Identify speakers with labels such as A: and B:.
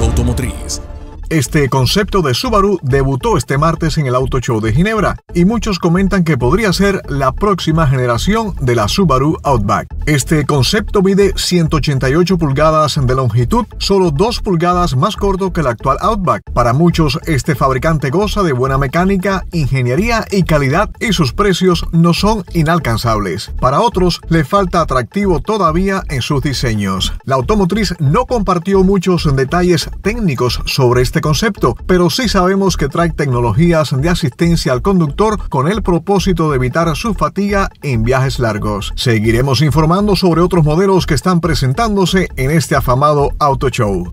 A: automotriz. Este concepto de Subaru debutó este martes en el Auto Show de Ginebra y muchos comentan que podría ser la próxima generación de la Subaru Outback. Este concepto mide 188 pulgadas de longitud, solo 2 pulgadas más corto que el actual Outback. Para muchos, este fabricante goza de buena mecánica, ingeniería y calidad y sus precios no son inalcanzables. Para otros, le falta atractivo todavía en sus diseños. La automotriz no compartió muchos detalles técnicos sobre este concepto, pero sí sabemos que trae tecnologías de asistencia al conductor con el propósito de evitar su fatiga en viajes largos. Seguiremos informando sobre otros modelos que están presentándose en este afamado auto show.